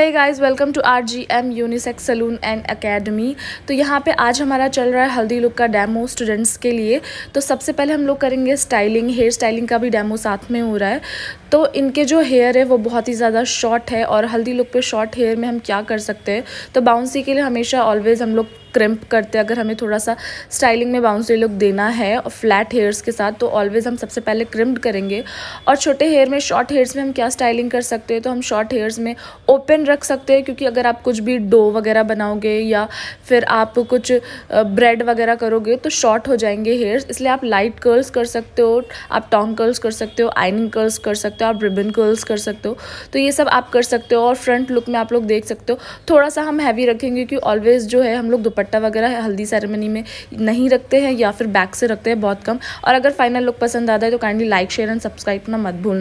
है guys welcome to R G M unisex salon and academy तो यहाँ पे आज हमारा चल रहा है हल्दी लुक का डेमो स्टूडेंट्स के लिए तो सबसे पहले हम लोग करेंगे स्टाइलिंग हेयर स्टाइलिंग का भी डेमो साथ में हो रहा है तो इनके जो हेयर है वो बहुत ही ज़्यादा शॉर्ट है और हल्दी लुक पे शॉर्ट हेयर में हम क्या कर सकते हैं तो बाउंसी के लिए हमेशा ऑलवेज़ हम लोग क्रिम्प करते हैं अगर हमें थोड़ा सा स्टाइलिंग में बाउंसी लुक देना है और फ्लैट हेयर्स के साथ तो ऑलवेज़ हम सबसे पहले क्रिम्प करेंगे और छोटे हेयर में शॉर्ट हेयर्स में हम क्या स्टाइलिंग कर सकते हैं तो हम शॉर्ट हेयर्स में ओपन रख सकते हैं क्योंकि अगर आप कुछ भी डो वगैरह बनाओगे या फिर आप कुछ ब्रेड वगैरह करोगे तो शॉर्ट हो जाएंगे हेयर्स इसलिए आप लाइट कर्ल्स कर सकते हो आप टॉन्ग कर्ल्स कर सकते हो आइनिंग कर्ल्स कर सकते हो आप रिबन कर्ल्स कर सकते हो तो ये सब आप कर सकते हो और फ्रंट लुक में आप लोग देख सकते हो थोड़ा सा हम हैवी रखेंगे क्योंकि ऑलवेज जो है हम लोग दुपट्टा वगैरह हल्दी सेरेमनी में नहीं रखते हैं या फिर बैक से रखते हैं बहुत कम और अगर फाइनल लुक पसंद आता है तो kindly like share and subscribe ना मत भूलना